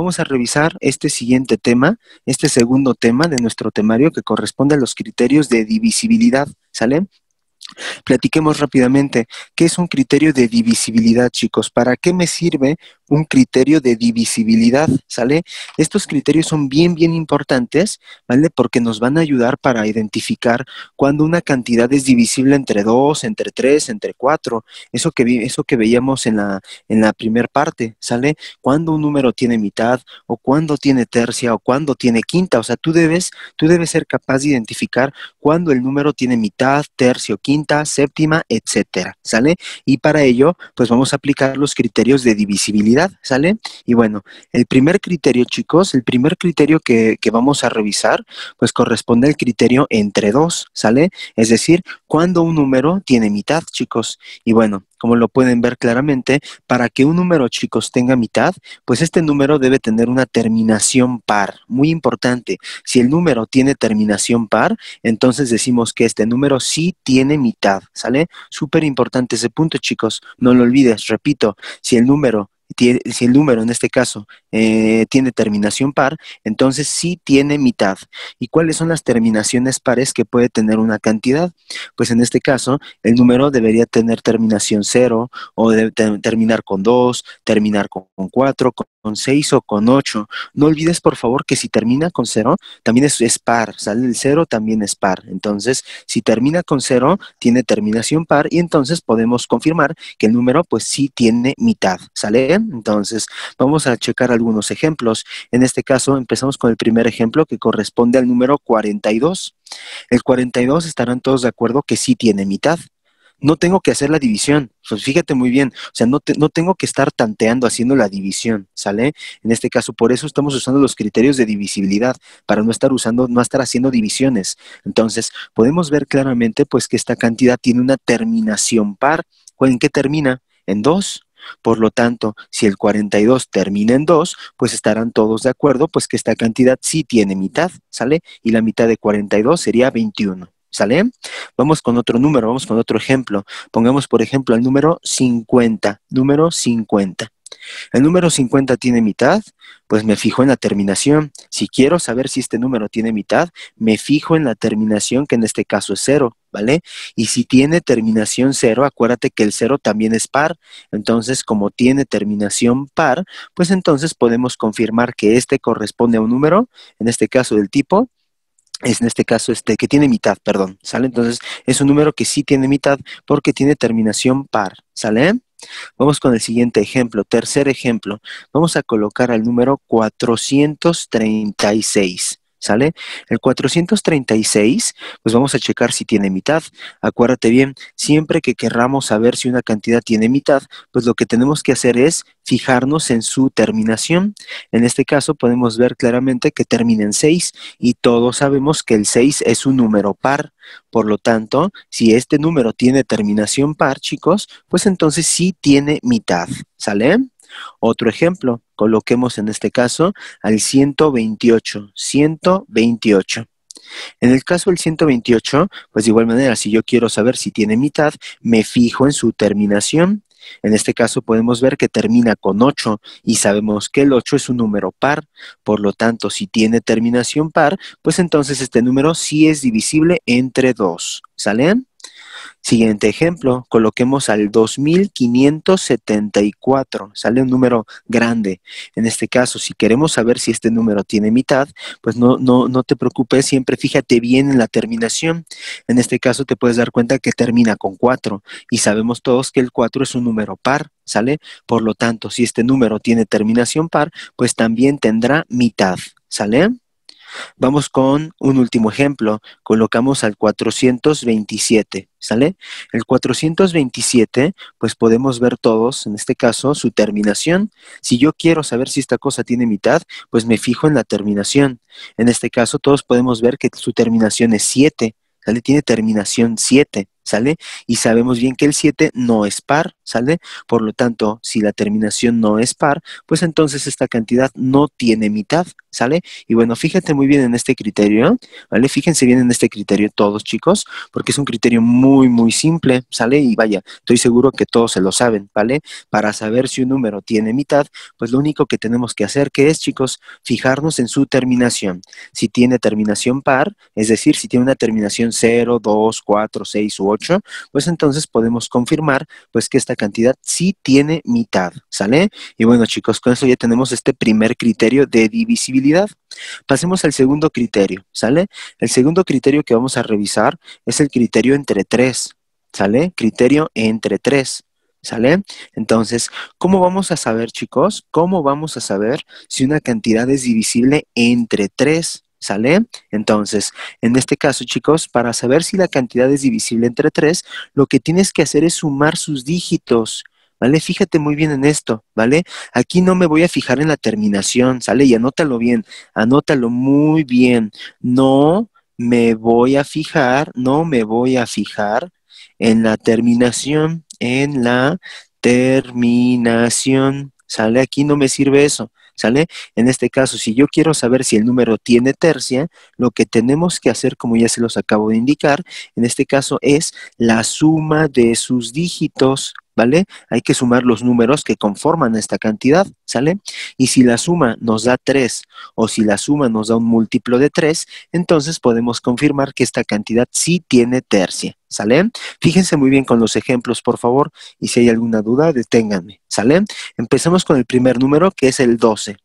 vamos a revisar este siguiente tema, este segundo tema de nuestro temario que corresponde a los criterios de divisibilidad, ¿sale? Platiquemos rápidamente qué es un criterio de divisibilidad, chicos. ¿Para qué me sirve un criterio de divisibilidad, ¿sale? Estos criterios son bien, bien importantes, ¿vale? Porque nos van a ayudar para identificar cuando una cantidad es divisible entre 2, entre 3, entre 4, eso que, eso que veíamos en la, en la primera parte, ¿sale? Cuando un número tiene mitad o cuando tiene tercia o cuando tiene quinta, o sea, tú debes, tú debes ser capaz de identificar cuando el número tiene mitad, tercio, quinta, séptima, etcétera, ¿sale? Y para ello, pues vamos a aplicar los criterios de divisibilidad ¿sale? Y bueno, el primer criterio, chicos, el primer criterio que, que vamos a revisar, pues corresponde al criterio entre dos, ¿sale? Es decir, cuando un número tiene mitad, chicos. Y bueno, como lo pueden ver claramente, para que un número, chicos, tenga mitad, pues este número debe tener una terminación par. Muy importante, si el número tiene terminación par, entonces decimos que este número sí tiene mitad, ¿sale? Súper importante ese punto, chicos. No lo olvides, repito, si el número si el número en este caso eh, tiene terminación par, entonces sí tiene mitad. ¿Y cuáles son las terminaciones pares que puede tener una cantidad? Pues en este caso, el número debería tener terminación cero, o terminar con dos, terminar con, cuatro, con 6 o con 8. No olvides, por favor, que si termina con 0, también es, par. Sale el 0, también es par. Entonces, si termina con 0, tiene terminación par y entonces podemos confirmar que el número, pues sí tiene mitad. ¿Sale? Entonces, vamos a checar algunos ejemplos. En este caso, empezamos con el primer ejemplo que corresponde al número 42. El 42 estarán todos de acuerdo que sí tiene mitad no tengo que hacer la división. Pues fíjate muy bien, o sea, no, tengo que estar tanteando haciendo la división, ¿sale? En este caso, por eso estamos usando los criterios de divisibilidad, para no estar usando, no estar haciendo divisiones. Entonces, podemos ver claramente, pues, que esta cantidad tiene una terminación par. ¿En qué termina? En 2. Por lo tanto, si el 42 termina en 2, pues estarán todos de acuerdo, pues que esta cantidad sí tiene mitad, ¿sale? Y la mitad de 42 sería 21. ¿Sale? Vamos con otro número, vamos con otro ejemplo. Pongamos, por ejemplo, el número 50. Número 50. El número 50 tiene mitad, pues me fijo en la terminación. Si quiero saber si este número tiene mitad, me fijo en la terminación, que en este caso es 0, ¿vale? Y si tiene terminación 0, acuérdate que el 0 también es par. Entonces, como tiene terminación par, pues entonces podemos confirmar que este corresponde a un número, en este caso del tipo es en este caso este que tiene mitad, perdón, ¿sale? Entonces es un número que sí tiene mitad porque tiene terminación par, ¿sale? Vamos con el siguiente ejemplo, tercer ejemplo. Vamos a colocar al número 436. ¿sale? El 436, pues vamos a checar si tiene mitad. Acuérdate bien, siempre que querramos saber si una cantidad tiene mitad, pues lo que tenemos que hacer es fijarnos en su terminación. En este caso podemos ver claramente que termina en 6 y todos sabemos que el 6 es un número par. Por lo tanto, si este número tiene terminación par, chicos, pues entonces sí tiene mitad, ¿sale? Otro ejemplo, coloquemos en este caso al 128, 128. En el caso del 128, pues de igual manera, si yo quiero saber si tiene mitad, me fijo en su terminación. En este caso podemos ver que termina con 8 y sabemos que el 8 es un número par, por lo tanto, si tiene terminación par, pues entonces este número sí es divisible entre 2. ¿Salen? Siguiente ejemplo, coloquemos al 2574, sale un número grande. En este caso, si queremos saber si este número tiene mitad, pues no, no, no te preocupes, siempre fíjate bien en la terminación. En este caso te puedes dar cuenta que termina con 4 y sabemos todos que el 4 es un número par, ¿sale? Por lo tanto, si este número tiene terminación par, pues también tendrá mitad, ¿sale? Vamos con un último ejemplo. Colocamos al 427, ¿sale? El 427, pues podemos ver todos, en este caso, su terminación. Si yo quiero saber si esta cosa tiene mitad, pues me fijo en la terminación. En este caso, todos podemos ver que su terminación es 7, ¿sale? Tiene terminación 7, ¿sale? Y sabemos bien que el 7 no es par. ¿sale? Por lo tanto, si la terminación no es par, pues entonces esta cantidad no tiene mitad, ¿sale? Y bueno, fíjate muy bien en este criterio, ¿vale? Fíjense bien en este criterio todos, chicos, porque es un criterio muy, muy simple, ¿sale? Y vaya, estoy seguro que todos se lo saben, ¿vale? Para saber si un número tiene mitad, pues lo único que tenemos que hacer, que es, chicos? Fijarnos en su terminación. Si tiene terminación par, es decir, si tiene una terminación 0, 2, 4, 6 u 8, pues entonces podemos confirmar, pues, que esta cantidad sí tiene mitad, ¿sale? Y bueno, chicos, con eso ya tenemos este primer criterio de divisibilidad. Pasemos al segundo criterio, ¿sale? El segundo criterio que vamos a revisar es el criterio entre tres, ¿sale? Criterio entre tres. ¿Sale? Entonces, ¿cómo vamos a saber, chicos? ¿Cómo vamos a saber si una cantidad es divisible entre tres? ¿Sale? Entonces, en este caso, chicos, para saber si la cantidad es divisible entre 3, lo que tienes que hacer es sumar sus dígitos. ¿vale? Fíjate muy bien en esto, ¿vale? Aquí no me voy a fijar en la terminación, ¿sale? Y anótalo bien, anótalo muy bien. No me voy a fijar, no me voy a fijar en la terminación, en la terminación, ¿sale? Aquí no me sirve eso. ¿sale? En este caso, si yo quiero saber si el número tiene tercia, lo que tenemos que hacer, como ya se los acabo de indicar, en este caso es la suma de sus dígitos, ¿vale? Hay que sumar los números que conforman esta cantidad, ¿sale? Y si la suma nos da 3 o si la suma nos da un múltiplo de 3, entonces podemos confirmar que esta cantidad sí tiene tercia, ¿sale? Fíjense muy bien con los ejemplos, por favor, y si hay alguna duda, deténganme, ¿sale? Empezamos con el primer número, que es el 12.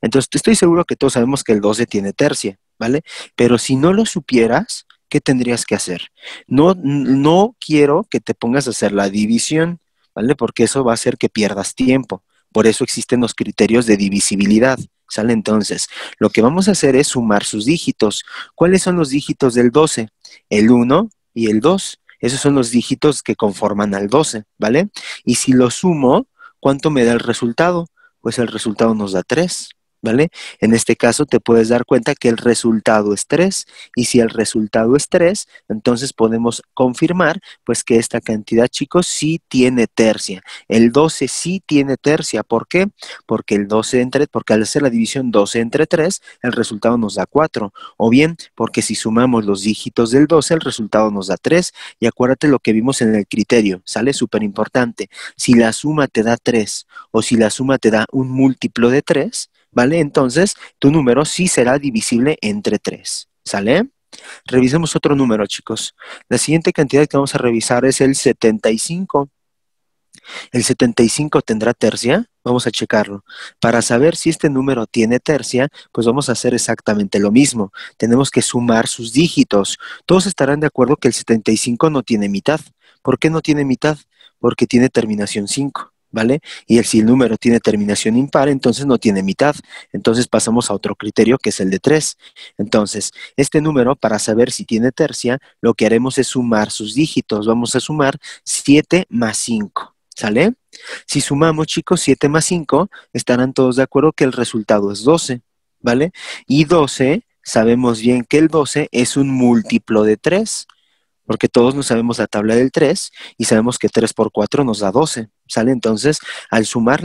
Entonces, estoy seguro que todos sabemos que el 12 tiene tercia, ¿vale? Pero si no lo supieras, ¿qué tendrías que hacer? No, no quiero que te pongas a hacer la división, ¿vale? Porque eso va a hacer que pierdas tiempo. Por eso existen los criterios de divisibilidad. ¿Sale entonces? Lo que vamos a hacer es sumar sus dígitos. ¿Cuáles son los dígitos del 12? El 1 y el 2. Esos son los dígitos que conforman al 12, ¿vale? Y si lo sumo, ¿cuánto me da el resultado? Pues el resultado nos da 3. ¿vale? En este caso te puedes dar cuenta que el resultado es 3 y si el resultado es 3, entonces podemos confirmar pues que esta cantidad, chicos, sí tiene tercia. El 12 sí tiene tercia, ¿por qué? Porque el 12 entre porque al hacer la división 12 entre 3, el resultado nos da 4, o bien porque si sumamos los dígitos del 12, el resultado nos da 3 y acuérdate lo que vimos en el criterio, ¿sale? Súper importante. Si la suma te da 3 o si la suma te da un múltiplo de 3, ¿vale? Entonces, tu número sí será divisible entre 3, ¿sale? Revisemos otro número, chicos. La siguiente cantidad que vamos a revisar es el 75. El 75 tendrá tercia. Vamos a checarlo. Para saber si este número tiene tercia, pues vamos a hacer exactamente lo mismo. Tenemos que sumar sus dígitos. Todos estarán de acuerdo que el 75 no tiene mitad. ¿Por qué no tiene mitad? Porque tiene terminación 5. ¿vale? Y si el número tiene terminación impar, entonces no tiene mitad. Entonces pasamos a otro criterio que es el de 3. Entonces, este número, para saber si tiene tercia, lo que haremos es sumar sus dígitos. Vamos a sumar 7 más 5, ¿sale? Si sumamos, chicos, 7 más 5, estarán todos de acuerdo que el resultado es 12, ¿vale? Y 12, sabemos bien que el 12 es un múltiplo de 3, porque todos nos sabemos la tabla del 3 y sabemos que 3 por 4 nos da 12, ¿sale? Entonces, al sumar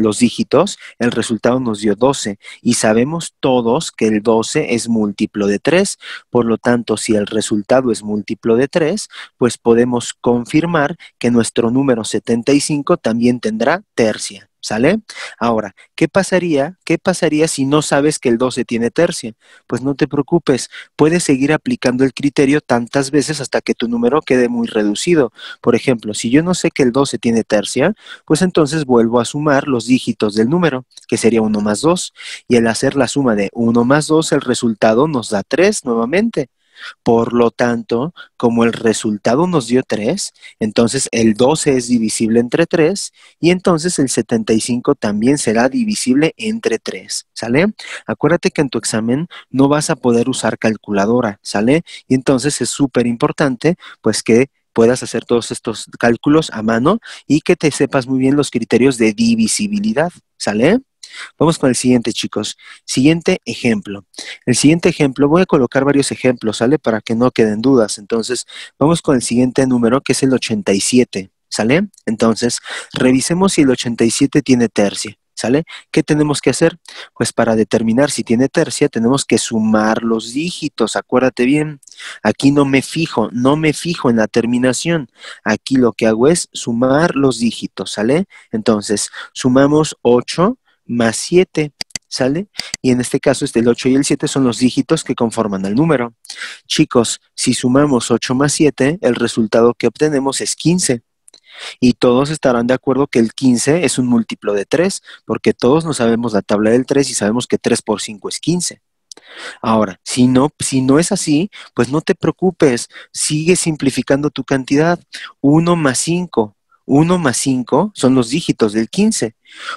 los dígitos, el resultado nos dio 12 y sabemos todos que el 12 es múltiplo de 3, por lo tanto, si el resultado es múltiplo de 3, pues podemos confirmar que nuestro número 75 también tendrá tercia. ¿Sale? Ahora, ¿qué pasaría? ¿Qué pasaría si no sabes que el 12 tiene tercia? Pues no te preocupes, puedes seguir aplicando el criterio tantas veces hasta que tu número quede muy reducido. Por ejemplo, si yo no sé que el 12 tiene tercia, pues entonces vuelvo a sumar los dígitos del número, que sería 1 más 2, y al hacer la suma de 1 más 2, el resultado nos da 3 nuevamente. Por lo tanto, como el resultado nos dio 3, entonces el 12 es divisible entre 3 y entonces el 75 también será divisible entre 3, ¿sale? Acuérdate que en tu examen no vas a poder usar calculadora, ¿sale? Y entonces es súper importante pues que puedas hacer todos estos cálculos a mano y que te sepas muy bien los criterios de divisibilidad, ¿sale? Vamos con el siguiente, chicos. Siguiente ejemplo. El siguiente ejemplo, voy a colocar varios ejemplos, ¿sale? Para que no queden dudas. Entonces, vamos con el siguiente número, que es el 87, ¿sale? Entonces, revisemos si el 87 tiene tercia. ¿Sale? ¿Qué tenemos que hacer? Pues para determinar si tiene tercia, tenemos que sumar los dígitos, acuérdate bien. Aquí no me fijo, no me fijo en la terminación. Aquí lo que hago es sumar los dígitos, ¿sale? Entonces, sumamos 8 más 7, ¿sale? Y en este caso este, el 8 y el 7 son los dígitos que conforman el número. Chicos, si sumamos 8 más 7, el resultado que obtenemos es 15. Y todos estarán de acuerdo que el 15 es un múltiplo de 3, porque todos nos sabemos la tabla del 3 y sabemos que 3 por 5 es 15. Ahora, si no, si no es así, pues no te preocupes, sigue simplificando tu cantidad. 1 más 5, 1 más 5 son los dígitos del 15.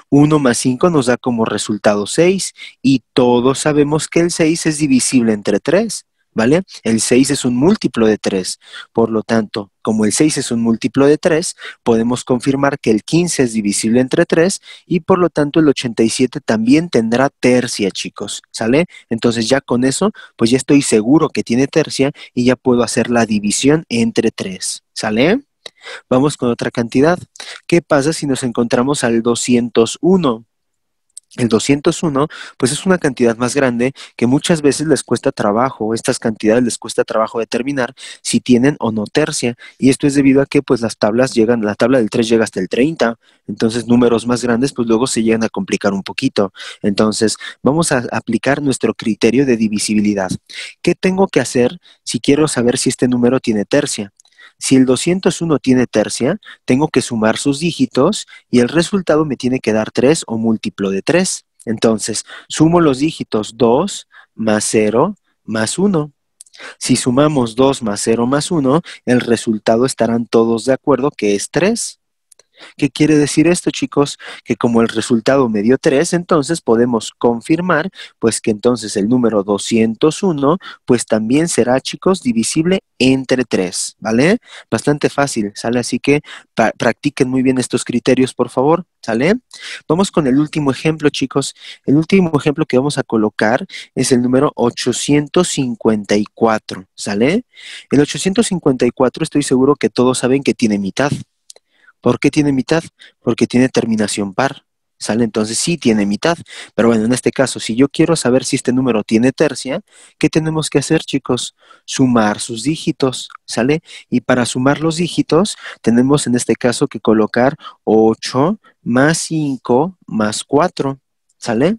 1 más 5 nos da como resultado 6 y todos sabemos que el 6 es divisible entre 3, ¿vale? El 6 es un múltiplo de 3. Por lo tanto, como el 6 es un múltiplo de 3, podemos confirmar que el 15 es divisible entre 3 y por lo tanto el 87 también tendrá tercia, chicos, ¿sale? Entonces ya con eso, pues ya estoy seguro que tiene tercia y ya puedo hacer la división entre 3, ¿sale? Vamos con otra cantidad. ¿Qué pasa si nos encontramos al 201? El 201, pues es una cantidad más grande que muchas veces les cuesta trabajo, estas cantidades les cuesta trabajo determinar si tienen o no tercia, y esto es debido a que pues las tablas llegan, la tabla del 3 llega hasta el 30, entonces números más grandes pues luego se llegan a complicar un poquito. Entonces vamos a aplicar nuestro criterio de divisibilidad. ¿Qué tengo que hacer si quiero saber si este número tiene tercia? Si el 201 tiene tercia, tengo que sumar sus dígitos y el resultado me tiene que dar 3 o múltiplo de 3. Entonces, sumo los dígitos 2 más 0 más 1. Si sumamos 2 más 0 más 1, el resultado estarán todos de acuerdo que es 3. ¿Qué quiere decir esto, chicos? Que como el resultado me dio 3, entonces podemos confirmar, pues que entonces el número 201, pues también será, chicos, divisible entre 3, ¿vale? Bastante fácil, ¿sale? Así que practiquen muy bien estos criterios, por favor, ¿sale? Vamos con el último ejemplo, chicos. El último ejemplo que vamos a colocar es el número 854, ¿sale? El 854 estoy seguro que todos saben que tiene mitad, ¿Por qué tiene mitad? Porque tiene terminación par. ¿Sale? Entonces sí tiene mitad. Pero bueno, en este caso, si yo quiero saber si este número tiene tercia, ¿qué tenemos que hacer, chicos? Sumar sus dígitos, ¿sale? Y para sumar los dígitos, tenemos en este caso que colocar 8 más 5 más 4, ¿sale?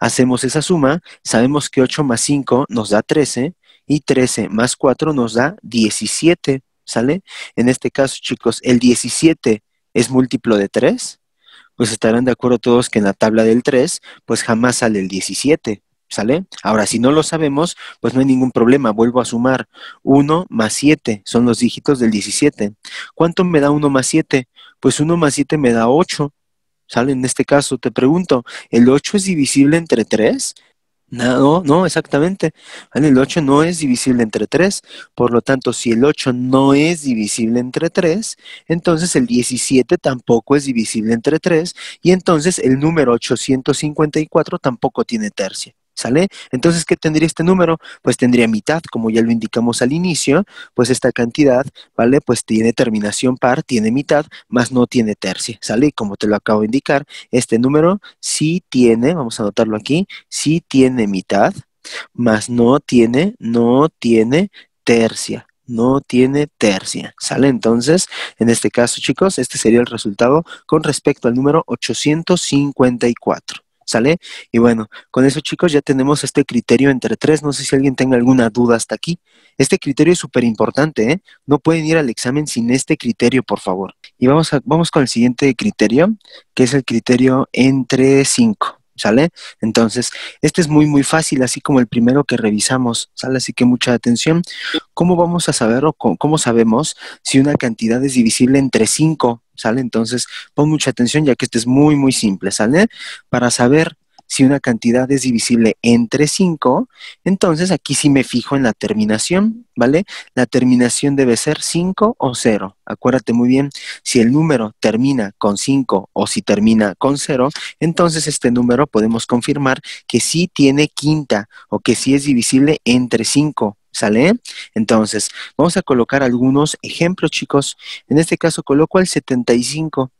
Hacemos esa suma, sabemos que 8 más 5 nos da 13 y 13 más 4 nos da 17, ¿sale? En este caso, chicos, el 17 es múltiplo de 3, pues estarán de acuerdo todos que en la tabla del 3, pues jamás sale el 17, ¿sale? Ahora, si no lo sabemos, pues no hay ningún problema, vuelvo a sumar. 1 más 7 son los dígitos del 17. ¿Cuánto me da 1 más 7? Pues 1 más 7 me da 8. ¿Sale? En este caso, te pregunto, ¿el 8 es divisible entre 3? No, no, exactamente. El 8 no es divisible entre 3. Por lo tanto, si el 8 no es divisible entre 3, entonces el 17 tampoco es divisible entre 3. Y entonces el número 854 tampoco tiene tercia. ¿Sale? Entonces, ¿qué tendría este número? Pues tendría mitad, como ya lo indicamos al inicio, pues esta cantidad, ¿vale? Pues tiene terminación par, tiene mitad, más no tiene tercia, ¿sale? Y como te lo acabo de indicar, este número sí tiene, vamos a anotarlo aquí, sí tiene mitad, más no tiene, no tiene tercia, no tiene tercia. ¿Sale? Entonces, en este caso, chicos, este sería el resultado con respecto al número 854. ¿Sale? Y bueno, con eso chicos ya tenemos este criterio entre tres. No sé si alguien tenga alguna duda hasta aquí. Este criterio es súper importante, ¿eh? No pueden ir al examen sin este criterio, por favor. Y vamos, vamos con el siguiente criterio, que es el criterio entre cinco. ¿Sale? Entonces, este es muy, muy fácil, así como el primero que revisamos, ¿sale? Así que mucha atención. ¿Cómo vamos a saber o cómo sabemos si una cantidad es divisible entre cinco? ¿sale? Entonces, pon mucha atención ya que este es muy, muy simple, ¿sale? Para saber si una cantidad es divisible entre 5, entonces aquí sí me fijo en la terminación, ¿vale? La terminación debe ser 5 o 0. Acuérdate muy bien, si el número termina con 5 o si termina con 0, entonces este número podemos confirmar que sí tiene quinta o que sí es divisible entre 5 ¿Sale? Entonces, vamos a colocar algunos ejemplos, chicos. En este caso coloco el 75.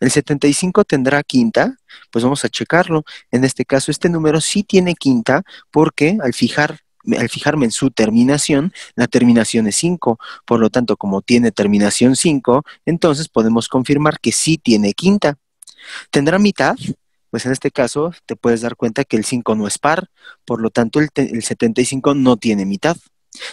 El 75 tendrá quinta, pues vamos a checarlo. En este caso, este número sí tiene quinta porque al fijar al fijarme en su terminación, la terminación es 5. Por lo tanto, como tiene terminación 5, entonces podemos confirmar que sí tiene quinta. ¿Tendrá mitad? Pues en este caso te puedes dar cuenta que el 5 no es par, por lo tanto el 75 no tiene mitad.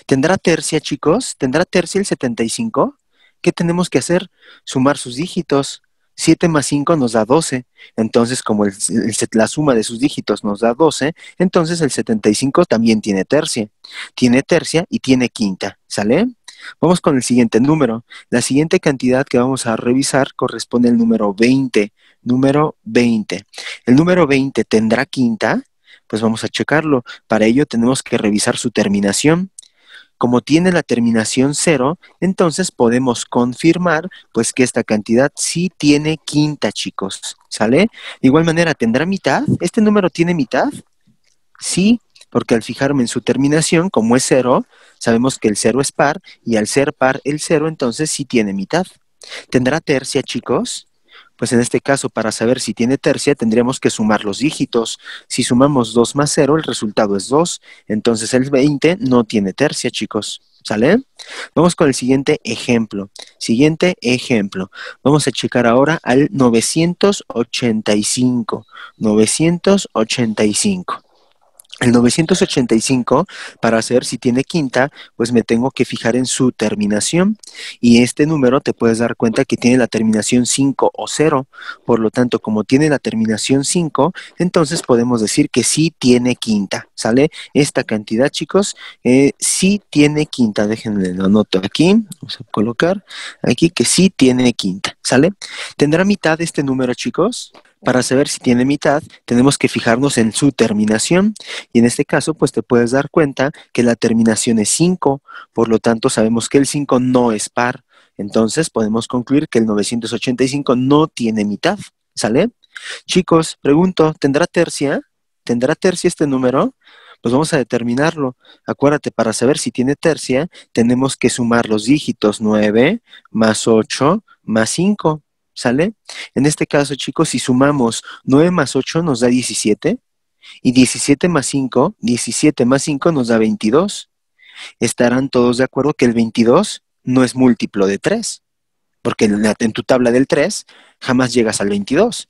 ¿Tendrá tercia, chicos? ¿Tendrá tercia el 75? ¿Qué tenemos que hacer? Sumar sus dígitos. 7 más 5 nos da 12. Entonces, como la suma de sus dígitos nos da 12, entonces el 75 también tiene tercia. Tiene tercia y tiene quinta. ¿Sale? Vamos con el siguiente número. La siguiente cantidad que vamos a revisar corresponde al número 20. Número 20. ¿El número 20 tendrá quinta? Pues vamos a checarlo. Para ello tenemos que revisar su terminación. Como tiene la terminación 0, entonces podemos confirmar pues que esta cantidad sí tiene quinta, chicos. ¿Sale? De igual manera, ¿tendrá mitad? ¿Este número tiene mitad? Sí, porque al fijarme en su terminación, como es 0, sabemos que el 0 es par y al ser par el 0, entonces sí tiene mitad. ¿Tendrá tercia, chicos? pues en este caso para saber si tiene tercia tendríamos que sumar los dígitos. Si sumamos 2 más 0, el resultado es 2, entonces el 20 no tiene tercia, chicos. ¿Sale? Vamos con el siguiente ejemplo. Siguiente ejemplo. Vamos a checar ahora al 985. 985. El 985, para saber si tiene quinta, pues me tengo que fijar en su terminación. Y este número te puedes dar cuenta que tiene la terminación 5 o 0. Por lo tanto, como tiene la terminación 5, entonces podemos decir que sí tiene quinta. ¿Sale? Esta cantidad, chicos, eh, sí tiene quinta. Déjenme lo anoto aquí. Vamos a colocar aquí que sí tiene quinta. ¿Sale? ¿Tendrá mitad este número, chicos? Para saber si tiene mitad, tenemos que fijarnos en su terminación y en este caso, pues te puedes dar cuenta que la terminación es 5, por lo tanto sabemos que el 5 no es par. Entonces podemos concluir que el 985 no tiene mitad, ¿sale? Chicos, pregunto, ¿tendrá tercia? ¿Tendrá tercia este número? Pues vamos a determinarlo. Acuérdate, para saber si tiene tercia, tenemos que sumar los dígitos 9 más 8 más 5. ¿sale? En este caso, chicos, si sumamos 9 más 8 nos da 17 y 17 más 5, 17 más 5 nos da 22. Estarán todos de acuerdo que el 22 no es múltiplo de 3, porque en, tu tabla del 3 jamás llegas al 22.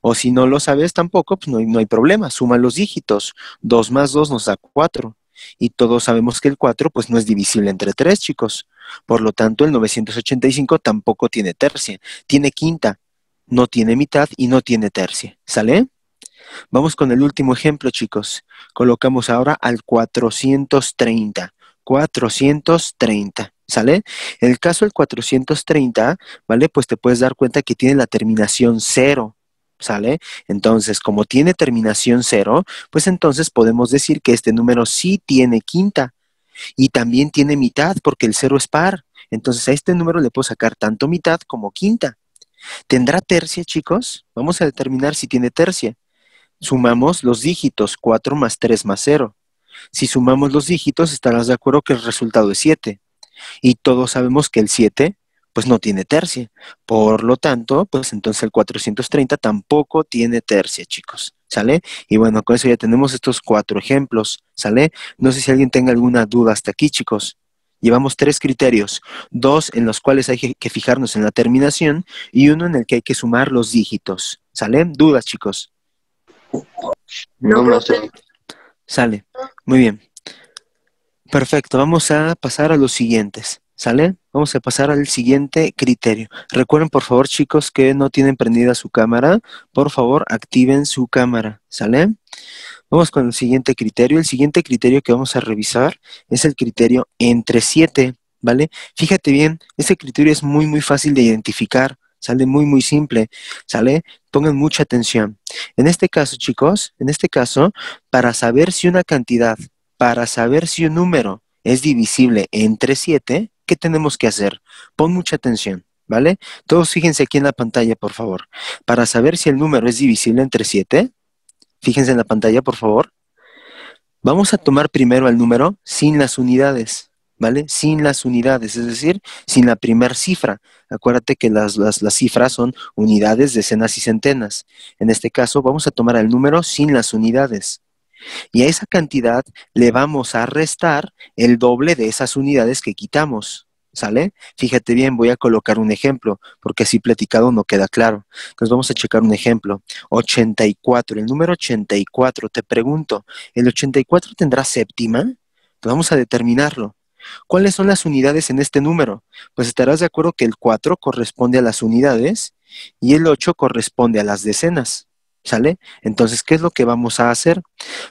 O si no lo sabes tampoco, pues no hay, problema, suma los dígitos. 2 más 2 nos da 4. Y todos sabemos que el 4 pues no es divisible entre 3, chicos. Por lo tanto, el 985 tampoco tiene tercia, tiene quinta, no tiene mitad y no tiene tercia. ¿Sale? Vamos con el último ejemplo, chicos. Colocamos ahora al 430. 430. ¿Sale? En el caso del 430, ¿vale? Pues te puedes dar cuenta que tiene la terminación 0. ¿Sale? Entonces, como tiene terminación 0, pues entonces podemos decir que este número sí tiene quinta. Y también tiene mitad porque el cero es par. Entonces a este número le puedo sacar tanto mitad como quinta. ¿Tendrá tercia, chicos? Vamos a determinar si tiene tercia. Sumamos los dígitos 4 más 3 más 0. Si sumamos los dígitos, estarás de acuerdo que el resultado es 7. Y todos sabemos que el 7 pues no tiene tercia. Por lo tanto, pues entonces el 430 tampoco tiene tercia, chicos. ¿sale? Y bueno, con eso ya tenemos estos cuatro ejemplos, ¿sale? No sé si alguien tenga alguna duda hasta aquí, chicos. Llevamos tres criterios, dos en los cuales hay que fijarnos en la terminación y uno en el que hay que sumar los dígitos, ¿sale? ¿Dudas, chicos? No, lo sé. Sale. Muy bien. Perfecto, vamos a pasar a los siguientes. ¿Sale? Vamos a pasar al siguiente criterio. Recuerden, por favor, chicos, que no tienen prendida su cámara. Por favor, activen su cámara. ¿Sale? Vamos con el siguiente criterio. El siguiente criterio que vamos a revisar es el criterio entre 7, ¿vale? Fíjate bien, este criterio es muy, muy fácil de identificar. Sale muy, muy simple. ¿Sale? Pongan mucha atención. En este caso, chicos, en este caso, para saber si una cantidad, para saber si un número es divisible entre 7, ¿Qué tenemos que hacer? Pon mucha atención, ¿vale? Todos fíjense aquí en la pantalla, por favor. Para saber si el número es divisible entre 7, fíjense en la pantalla, por favor. Vamos a tomar primero el número sin las unidades, ¿vale? Sin las unidades, es decir, sin la primera cifra. Acuérdate que las, las, cifras son unidades, decenas y centenas. En este caso, vamos a tomar el número sin las unidades. Y a esa cantidad le vamos a restar el doble de esas unidades que quitamos. ¿Sale? Fíjate bien, voy a colocar un ejemplo, porque así platicado no queda claro. Entonces vamos a checar un ejemplo. 84, el número 84, te pregunto, ¿el 84 tendrá séptima? vamos a determinarlo. ¿Cuáles son las unidades en este número? Pues estarás de acuerdo que el 4 corresponde a las unidades y el 8 corresponde a las decenas. ¿Sale? Entonces, ¿qué es lo que vamos a hacer?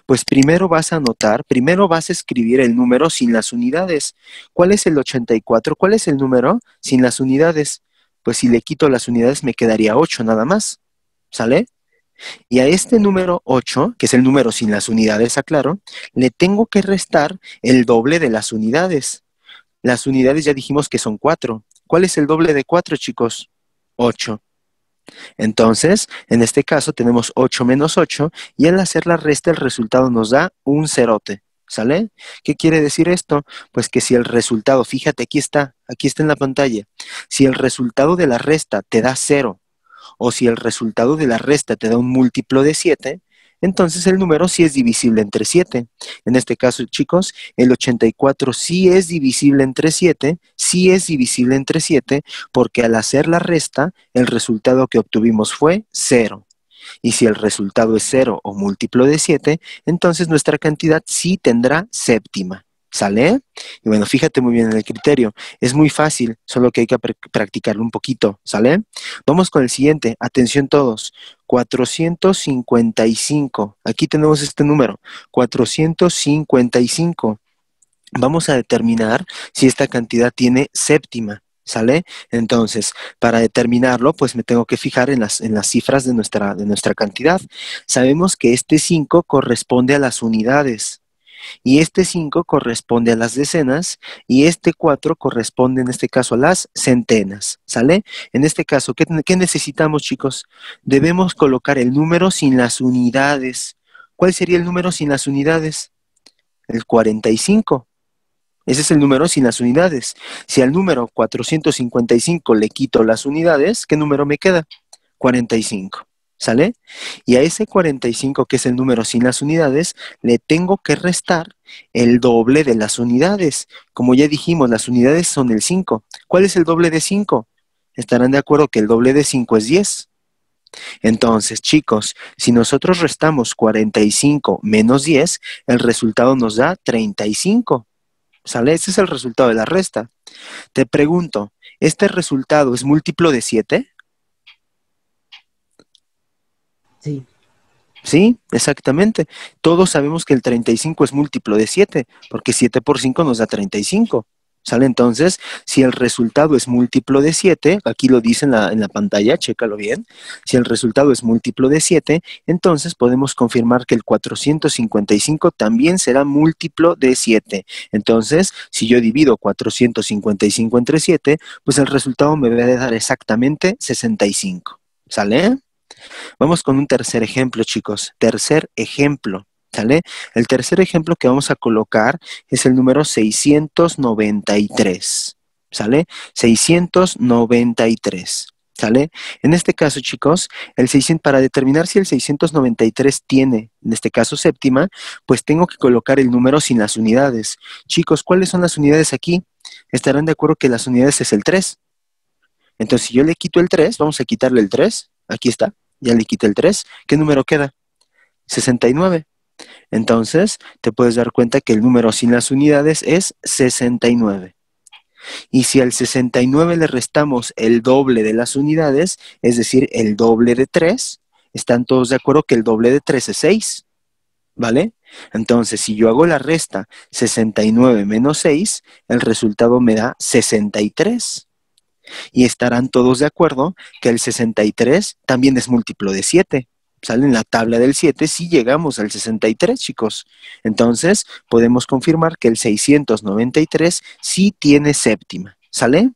Pues primero vas a anotar, primero vas a escribir el número sin las unidades. ¿Cuál es el 84? ¿Cuál es el número sin las unidades? Pues si le quito las unidades me quedaría 8 nada más. ¿Sale? Y a este número 8, que es el número sin las unidades, aclaro, le tengo que restar el doble de las unidades. Las unidades ya dijimos que son 4. ¿Cuál es el doble de 4, chicos? 8. Entonces, en este caso tenemos 8 menos 8 y al hacer la resta el resultado nos da un cerote. ¿Sale? ¿Qué quiere decir esto? Pues que si el resultado, fíjate, aquí está, aquí está en la pantalla, si el resultado de la resta te da 0 o si el resultado de la resta te da un múltiplo de 7, entonces el número sí es divisible entre 7. En este caso, chicos, el 84 sí es divisible entre 7, sí es divisible entre 7, porque al hacer la resta, el resultado que obtuvimos fue 0. Y si el resultado es 0 o múltiplo de 7, entonces nuestra cantidad sí tendrá séptima. ¿Sale? Y bueno, fíjate muy bien en el criterio. Es muy fácil, solo que hay que practicarlo un poquito. ¿Sale? Vamos con el siguiente. Atención todos. 455. Aquí tenemos este número. 455. Vamos a determinar si esta cantidad tiene séptima. ¿Sale? Entonces, para determinarlo, pues me tengo que fijar en las, en las cifras de nuestra, de nuestra cantidad. Sabemos que este 5 corresponde a las unidades y este 5 corresponde a las decenas y este 4 corresponde en este caso a las centenas, ¿sale? En este caso, ¿qué, necesitamos chicos? Debemos colocar el número sin las unidades. ¿Cuál sería el número sin las unidades? El 45. Ese es el número sin las unidades. Si al número 455 le quito las unidades, ¿qué número me queda? 45. ¿Sale? Y a ese 45, que es el número sin las unidades, le tengo que restar el doble de las unidades. Como ya dijimos, las unidades son el 5. ¿Cuál es el doble de 5? Estarán de acuerdo que el doble de 5 es 10. Entonces, chicos, si nosotros restamos 45 menos 10, el resultado nos da 35. ¿Sale? Ese es el resultado de la resta. Te pregunto, ¿este resultado es múltiplo de 7? Sí. exactamente. Todos sabemos que el 35 es múltiplo de 7, porque 7 por 5 nos da 35. ¿Sale? Entonces, si el resultado es múltiplo de 7, aquí lo dice en la, pantalla, chécalo bien. Si el resultado es múltiplo de 7, entonces podemos confirmar que el 455 también será múltiplo de 7. Entonces, si yo divido 455 entre 7, pues el resultado me va a dar exactamente 65. ¿Sale? Vamos con un tercer ejemplo, chicos. Tercer ejemplo. ¿Sale? El tercer ejemplo que vamos a colocar es el número 693. ¿Sale? 693. ¿Sale? En este caso, chicos, el para determinar si el 693 tiene, en este caso séptima, pues tengo que colocar el número sin las unidades. Chicos, ¿cuáles son las unidades aquí? Estarán de acuerdo que las unidades es el 3. Entonces, si yo le quito el 3, vamos a quitarle el 3. Aquí está ya le quité el 3, ¿qué número queda? 69. Entonces, te puedes dar cuenta que el número sin las unidades es 69. Y si al 69 le restamos el doble de las unidades, es decir, el doble de 3, están todos de acuerdo que el doble de 3 es 6, ¿vale? Entonces, si yo hago la resta 69 menos 6, el resultado me da 63. Y estarán todos de acuerdo que el 63 también es múltiplo de 7. Sale en la tabla del 7 si llegamos al 63, chicos. Entonces, podemos confirmar que el 693 sí tiene séptima. ¿Sale?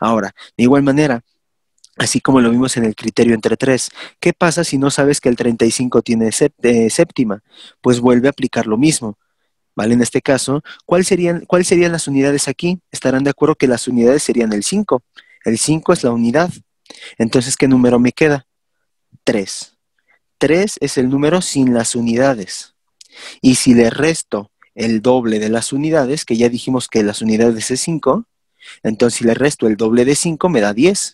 Ahora, de igual manera, así como lo vimos en el criterio entre 3, ¿Qué pasa si no sabes que el 35 tiene eh, séptima? Pues vuelve a aplicar lo mismo. ¿Vale? En este caso, ¿cuáles serían, serían las unidades aquí? Estarán de acuerdo que las unidades serían el 5. El 5 es la unidad. Entonces, ¿qué número me queda? 3. 3 es el número sin las unidades. Y si le resto el doble de las unidades, que ya dijimos que las unidades es 5, entonces si le resto el doble de 5 me da 10.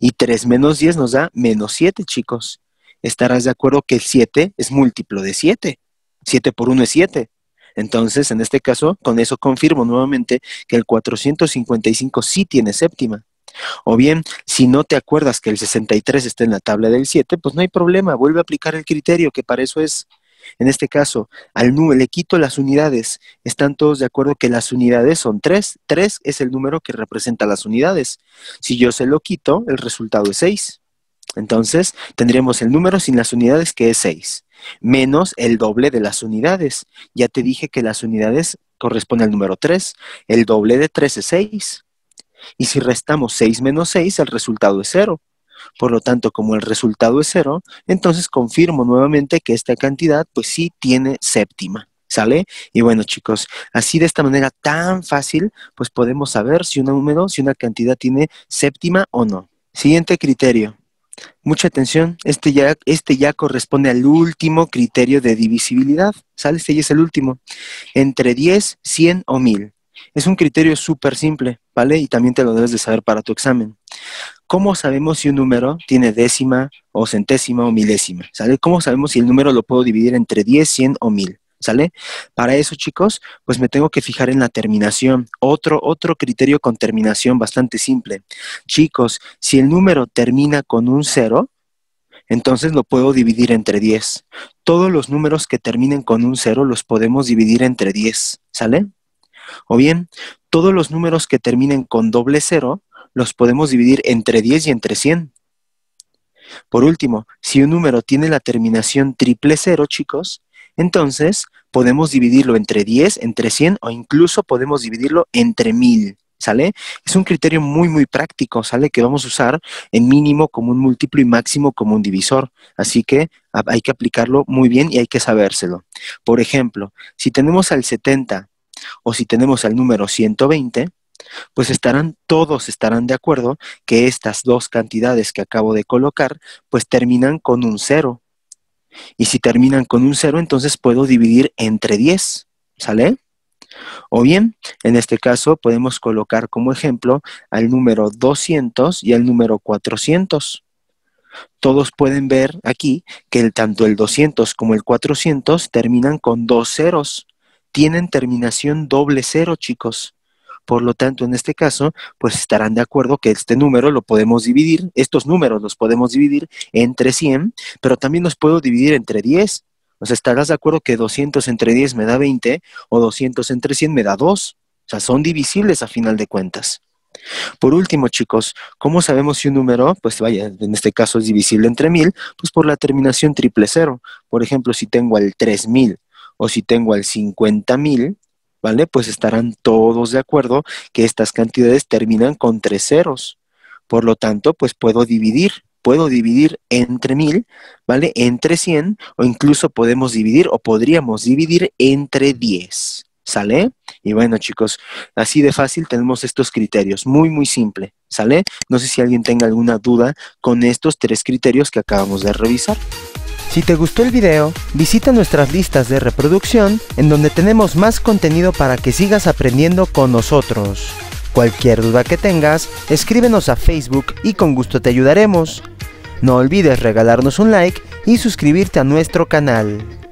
Y 3 menos 10 nos da menos 7, chicos. Estarás de acuerdo que el 7 es múltiplo de 7. 7 por 1 es 7. Entonces, en este caso, con eso confirmo nuevamente que el 455 sí tiene séptima. O bien, si no te acuerdas que el 63 está en la tabla del 7, pues no hay problema, vuelve a aplicar el criterio, que para eso es. En este caso, al número le quito las unidades. Están todos de acuerdo que las unidades son 3. 3 es el número que representa las unidades. Si yo se lo quito, el resultado es 6. Entonces, tendremos el número sin las unidades, que es 6, menos el doble de las unidades. Ya te dije que las unidades corresponden al número 3. El doble de 3 es 6. Y si restamos 6 menos 6, el resultado es 0. Por lo tanto, como el resultado es 0, entonces confirmo nuevamente que esta cantidad, pues sí, tiene séptima. ¿Sale? Y bueno, chicos, así de esta manera tan fácil, pues podemos saber si un número, si una cantidad tiene séptima o no. Siguiente criterio. Mucha atención, este, este ya, corresponde al último criterio de divisibilidad, ¿sale? Este ya es el último, entre 10, 100 o 1000. Es un criterio súper simple, ¿vale? Y también te lo debes de saber para tu examen. ¿Cómo sabemos si un número tiene décima o centésima o milésima? ¿Sale? ¿Cómo sabemos si el número lo puedo dividir entre 10, 100 o 1000? ¿sale? Para eso, chicos, pues me tengo que fijar en la terminación. Otro, otro criterio con terminación bastante simple. Chicos, si el número termina con un cero, entonces lo puedo dividir entre 10. Todos los números que terminen con un cero los podemos dividir entre 10, ¿sale? O bien, todos los números que terminen con doble cero los podemos dividir entre 10 y entre 100. Por último, si un número tiene la terminación triple cero, chicos, entonces, podemos dividirlo entre 10, entre 100 o incluso podemos dividirlo entre 1000. ¿Sale? Es un criterio muy, muy práctico, ¿sale? Que vamos a usar en mínimo como un múltiplo y máximo como un divisor. Así que hay que aplicarlo muy bien y hay que sabérselo. Por ejemplo, si tenemos al 70 o si tenemos al número 120, pues estarán, todos estarán de acuerdo que estas dos cantidades que acabo de colocar, pues terminan con un cero. Y si terminan con un cero, entonces puedo dividir entre 10, ¿sale? O bien, en este caso, podemos colocar como ejemplo al número 200 y al número 400. Todos pueden ver aquí que tanto el 200 como el 400 terminan con dos ceros. Tienen terminación doble cero, chicos. Por lo tanto, en este caso, pues estarán de acuerdo que este número lo podemos dividir, estos números los podemos dividir entre 100, pero también los puedo dividir entre 10. O sea, estarás de acuerdo que 200 entre 10 me da 20 o 200 entre 100 me da 2. O sea, son divisibles a final de cuentas. Por último, chicos, ¿cómo sabemos si un número, pues vaya, en este caso es divisible entre 1000? Pues por la terminación triple cero. Por ejemplo, si tengo al 3000 o si tengo al 50000, ¿vale? Pues estarán todos de acuerdo que estas cantidades terminan con tres ceros. Por lo tanto, pues puedo dividir, puedo dividir entre mil, ¿vale? Entre cien o incluso podemos dividir o podríamos dividir entre 10. ¿Sale? Y bueno, chicos, así de fácil tenemos estos criterios. Muy, muy simple. ¿Sale? No sé si alguien tenga alguna duda con estos tres criterios que acabamos de revisar. Si te gustó el video, visita nuestras listas de reproducción en donde tenemos más contenido para que sigas aprendiendo con nosotros. Cualquier duda que tengas, escríbenos a Facebook y con gusto te ayudaremos. No olvides regalarnos un like y suscribirte a nuestro canal.